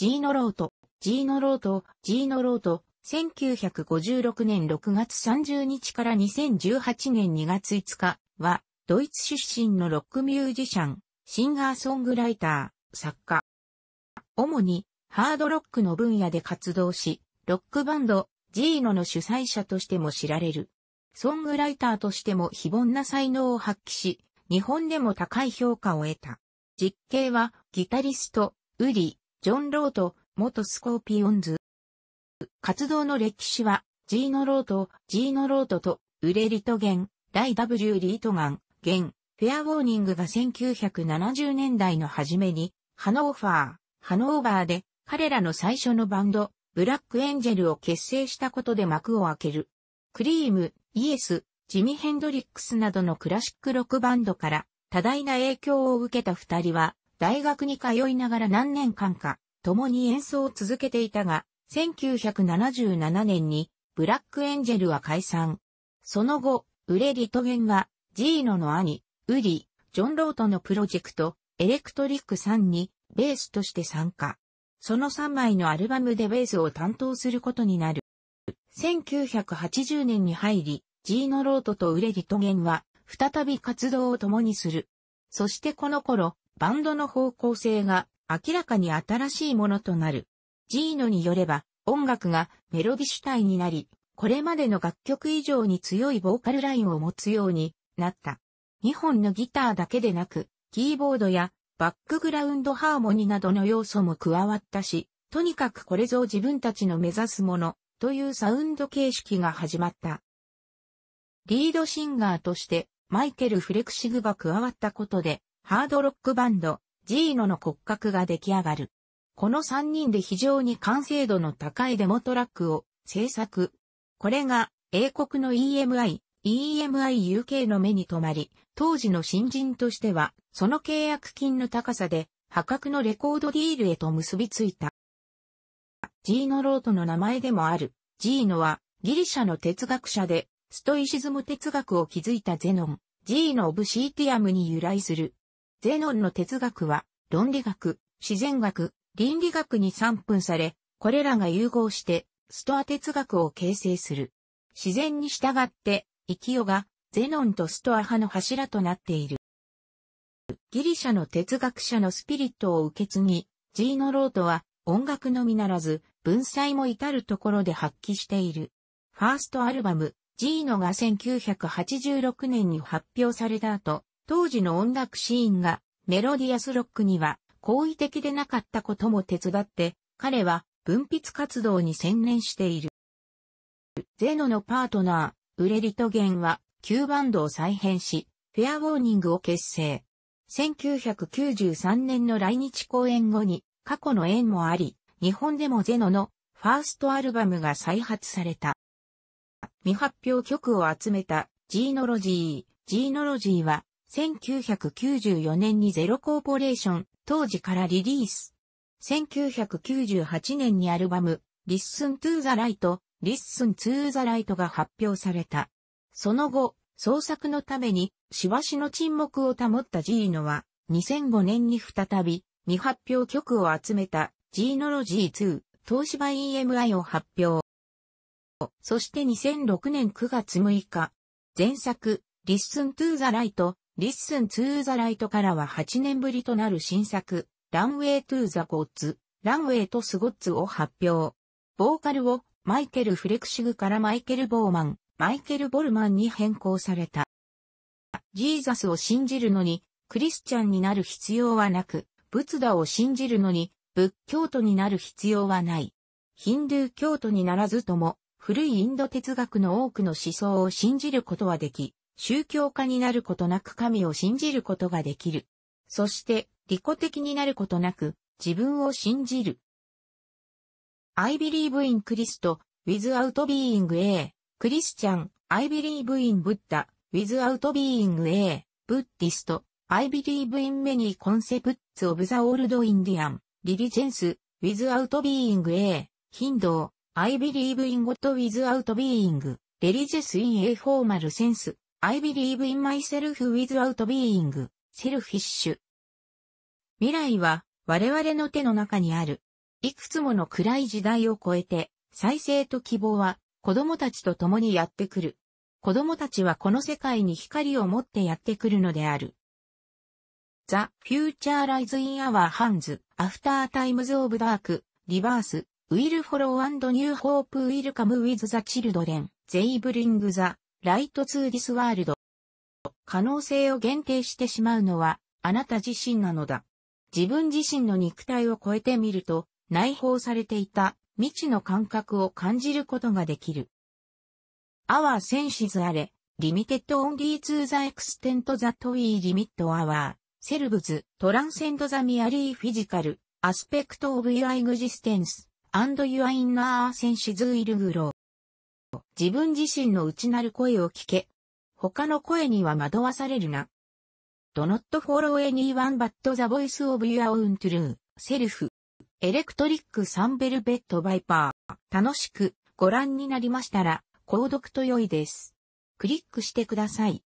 ジーノロート、ジーノロート、ジーノロート、1956年6月30日から2018年2月5日は、ドイツ出身のロックミュージシャン、シンガーソングライター、作家。主に、ハードロックの分野で活動し、ロックバンド、ジーノの主催者としても知られる。ソングライターとしても非凡な才能を発揮し、日本でも高い評価を得た。実刑は、ギタリスト、ウリ、ジョン・ロート、元スコーピオンズ。活動の歴史は、ジーノ・ロート、ジーノ・ロートと、ウレ・リトゲン、ライ・ W・ リートガン、ゲン、フェア・ウォーニングが1970年代の初めに、ハノーファー、ハノーバーで、彼らの最初のバンド、ブラック・エンジェルを結成したことで幕を開ける。クリーム、イエス、ジミ・ヘンドリックスなどのクラシックロックバンドから多大な影響を受けた二人は、大学に通いながら何年間か、共に演奏を続けていたが、1977年に、ブラックエンジェルは解散。その後、ウレ・リトゲンは、ジーノの兄、ウリ、ジョン・ロートのプロジェクト、エレクトリック3に、ベースとして参加。その3枚のアルバムでベースを担当することになる。1980年に入り、ジーノ・ロートとウレ・リトゲンは、再び活動を共にする。そしてこの頃、バンドの方向性が明らかに新しいものとなる。ジーノによれば、音楽がメロディ主体になり、これまでの楽曲以上に強いボーカルラインを持つようになった。2本のギターだけでなく、キーボードやバックグラウンドハーモニーなどの要素も加わったし、とにかくこれぞ自分たちの目指すものというサウンド形式が始まった。リードシンガーとしてマイケル・フレクシグが加わったことで、ハードロックバンド、ジーノの骨格が出来上がる。この3人で非常に完成度の高いデモトラックを制作。これが英国の EMI、EMI UK の目に留まり、当時の新人としては、その契約金の高さで、破格のレコードディールへと結びついた。ジーノ・ロートの名前でもある、ジーノはギリシャの哲学者で、ストイシズム哲学を築いたゼノン、ジーノ・オブ・シーティアムに由来するゼノンの哲学は、論理学、自然学、倫理学に散分され、これらが融合して、ストア哲学を形成する。自然に従って、生きよが、ゼノンとストア派の柱となっている。ギリシャの哲学者のスピリットを受け継ぎ、ジーノ・ロートは、音楽のみならず、文才も至るところで発揮している。ファーストアルバム、ジーノが1986年に発表された後、当時の音楽シーンがメロディアスロックには好意的でなかったことも手伝って、彼は文筆活動に専念している。ゼノのパートナー、ウレリトゲンは旧バンドを再編し、フェアウォーニングを結成。1993年の来日公演後に過去の縁もあり、日本でもゼノのファーストアルバムが再発された。未発表曲を集めたジーノロジー。ジーノロジーは1994年にゼロコーポレーション、当時からリリース。1998年にアルバム、リッスントゥーザライト、リッスンツーザ・ライトが発表された。その後、創作のために、しわしの沈黙を保ったジーノは、2005年に再び、未発表曲を集めた、ジーノロジー2、東芝 EMI を発表。そして2006年9月6日、前作、リッスントゥーザライト、リッスン・ツー・ザ・ライトからは8年ぶりとなる新作、ランウェイ・トゥ・ザ・ゴッツ、ランウェイとスゴッツを発表。ボーカルをマイケル・フレクシグからマイケル・ボーマン、マイケル・ボルマンに変更された。ジーザスを信じるのに、クリスチャンになる必要はなく、仏陀を信じるのに、仏教徒になる必要はない。ヒンドゥー教徒にならずとも、古いインド哲学の多くの思想を信じることはでき、宗教家になることなく神を信じることができる。そして、利己的になることなく、自分を信じる。I believe in Christ, without being a Christian, I believe in Buddha, without being a Buddhist, I believe in many concepts of the old Indian religions, without being a Hindu, I believe in God without being religious in a formal sense, I believe in myself without being selfish 未来は我々の手の中にある。いくつもの暗い時代を超えて、再生と希望は子供たちと共にやってくる。子供たちはこの世界に光を持ってやってくるのである。The future lies in our hands after times of dark, reverse, will follow and new hope will come with the children. They bring the ライトツーディスワールド。可能性を限定してしまうのは、あなた自身なのだ。自分自身の肉体を超えてみると、内包されていた未知の感覚を感じることができる。Our senses are limited only to the extent that we limit our selves transcend the merely physical aspect of your existence and your inner senses will grow. 自分自身の内なる声を聞け。他の声には惑わされるな。Do not follow anyone but the voice of your own true self. e e l c t r i c s ックサ e l ル e ッ Viper 楽しくご覧になりましたら、購読と良いです。クリックしてください。